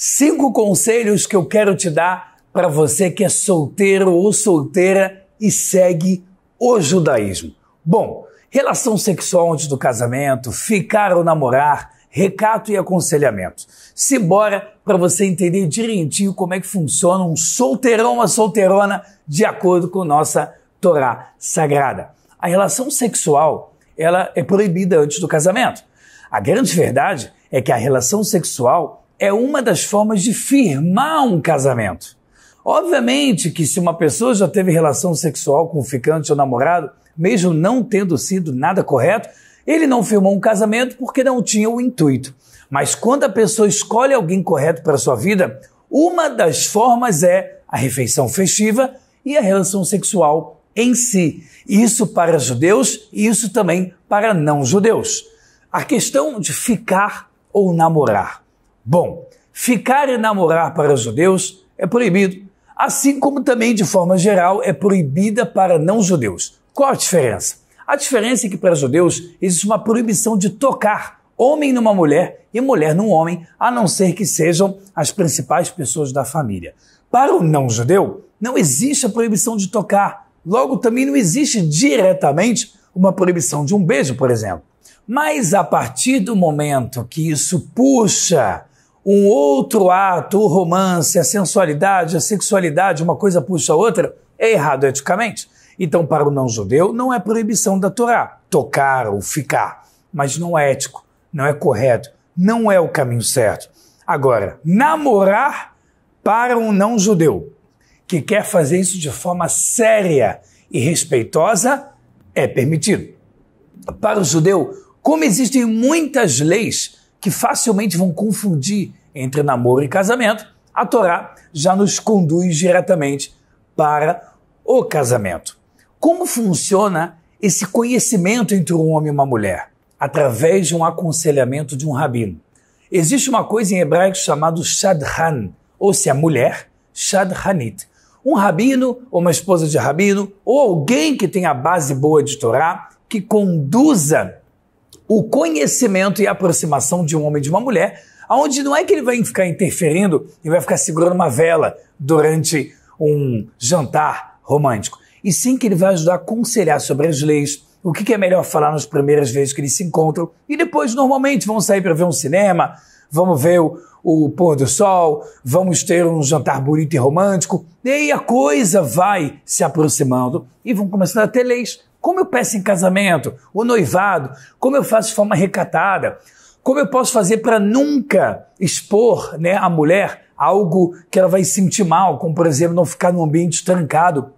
Cinco conselhos que eu quero te dar para você que é solteiro ou solteira e segue o judaísmo. Bom, relação sexual antes do casamento, ficar ou namorar, recato e aconselhamento. Simbora para você entender direitinho como é que funciona um solteirão, uma solteirona, de acordo com nossa Torá sagrada. A relação sexual, ela é proibida antes do casamento. A grande verdade é que a relação sexual é uma das formas de firmar um casamento. Obviamente que se uma pessoa já teve relação sexual com o ficante ou namorado, mesmo não tendo sido nada correto, ele não firmou um casamento porque não tinha o intuito. Mas quando a pessoa escolhe alguém correto para sua vida, uma das formas é a refeição festiva e a relação sexual em si. Isso para judeus e isso também para não judeus. A questão de ficar ou namorar. Bom, ficar e namorar para os judeus é proibido, assim como também, de forma geral, é proibida para não-judeus. Qual a diferença? A diferença é que para judeus existe uma proibição de tocar homem numa mulher e mulher num homem, a não ser que sejam as principais pessoas da família. Para o não-judeu, não existe a proibição de tocar. Logo, também não existe diretamente uma proibição de um beijo, por exemplo. Mas a partir do momento que isso puxa um outro ato, o romance, a sensualidade, a sexualidade, uma coisa puxa a outra, é errado eticamente. Então, para o não-judeu, não é proibição da Torá tocar ou ficar, mas não é ético, não é correto, não é o caminho certo. Agora, namorar para um não-judeu que quer fazer isso de forma séria e respeitosa é permitido. Para o judeu, como existem muitas leis que facilmente vão confundir entre namoro e casamento, a Torá já nos conduz diretamente para o casamento. Como funciona esse conhecimento entre um homem e uma mulher? Através de um aconselhamento de um rabino. Existe uma coisa em hebraico chamada shadran, ou se a é mulher, shadranit. Um rabino, ou uma esposa de rabino, ou alguém que tenha base boa de Torá, que conduza o conhecimento e a aproximação de um homem e de uma mulher, aonde não é que ele vai ficar interferindo e vai ficar segurando uma vela durante um jantar romântico, e sim que ele vai ajudar a aconselhar sobre as leis, o que, é melhor falar nas primeiras vezes que eles se encontram, e depois normalmente vão sair para ver um cinema, vamos ver o, o pôr do sol, vamos ter um jantar bonito e romântico, e aí a coisa vai se aproximando e vão começando a ter leis, como eu peço em casamento, o noivado, como eu faço de forma recatada, como eu posso fazer para nunca expor né, a mulher algo que ela vai sentir mal, como por exemplo não ficar num ambiente trancado,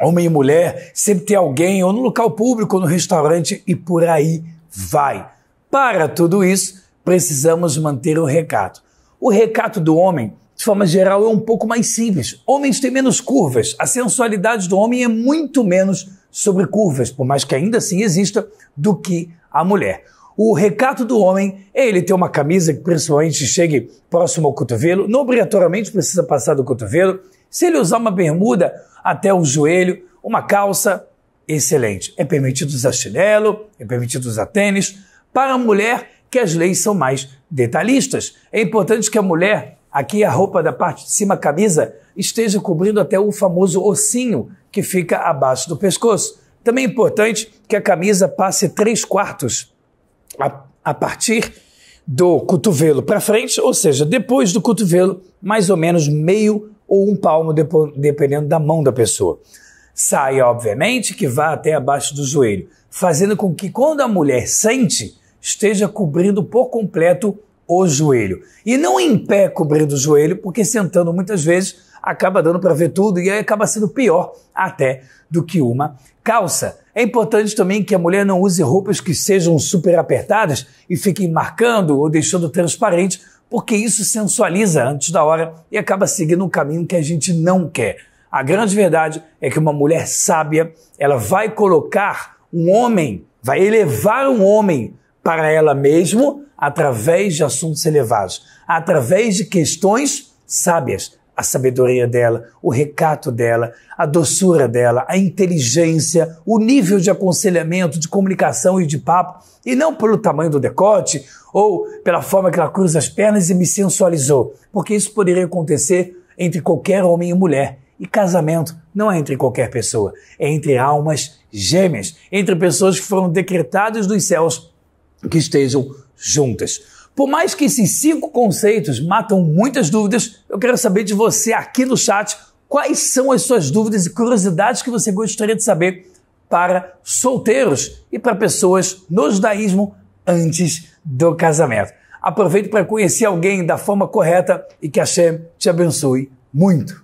homem e mulher, sempre ter alguém, ou no local público, ou no restaurante e por aí vai. Para tudo isso, precisamos manter o recato. O recato do homem de forma geral, é um pouco mais simples. Homens têm menos curvas, a sensualidade do homem é muito menos sobre curvas, por mais que ainda assim exista, do que a mulher. O recato do homem é ele ter uma camisa que principalmente chegue próximo ao cotovelo, não obrigatoriamente precisa passar do cotovelo. Se ele usar uma bermuda até o joelho, uma calça, excelente. É permitido usar chinelo, é permitido usar tênis. Para a mulher, que as leis são mais detalhistas. É importante que a mulher, aqui a roupa da parte de cima, a camisa, esteja cobrindo até o famoso ossinho, que fica abaixo do pescoço. Também é importante que a camisa passe 3 quartos a, a partir do cotovelo para frente, ou seja, depois do cotovelo, mais ou menos meio ou um palmo, dependendo da mão da pessoa. Saia, obviamente, que vá até abaixo do joelho, fazendo com que quando a mulher sente, esteja cobrindo por completo o joelho. E não em pé cobrindo o joelho, porque sentando muitas vezes acaba dando para ver tudo e aí acaba sendo pior até do que uma calça. É importante também que a mulher não use roupas que sejam super apertadas e fiquem marcando ou deixando transparente, porque isso sensualiza antes da hora e acaba seguindo um caminho que a gente não quer. A grande verdade é que uma mulher sábia, ela vai colocar um homem, vai elevar um homem para ela mesmo através de assuntos elevados, através de questões sábias, a sabedoria dela, o recato dela, a doçura dela, a inteligência, o nível de aconselhamento, de comunicação e de papo, e não pelo tamanho do decote ou pela forma que ela cruza as pernas e me sensualizou, porque isso poderia acontecer entre qualquer homem e mulher. E casamento não é entre qualquer pessoa, é entre almas gêmeas, entre pessoas que foram decretadas dos céus que estejam juntas. Por mais que esses cinco conceitos matam muitas dúvidas, eu quero saber de você aqui no chat quais são as suas dúvidas e curiosidades que você gostaria de saber para solteiros e para pessoas no judaísmo antes do casamento. Aproveite para conhecer alguém da forma correta e que a Shem te abençoe muito.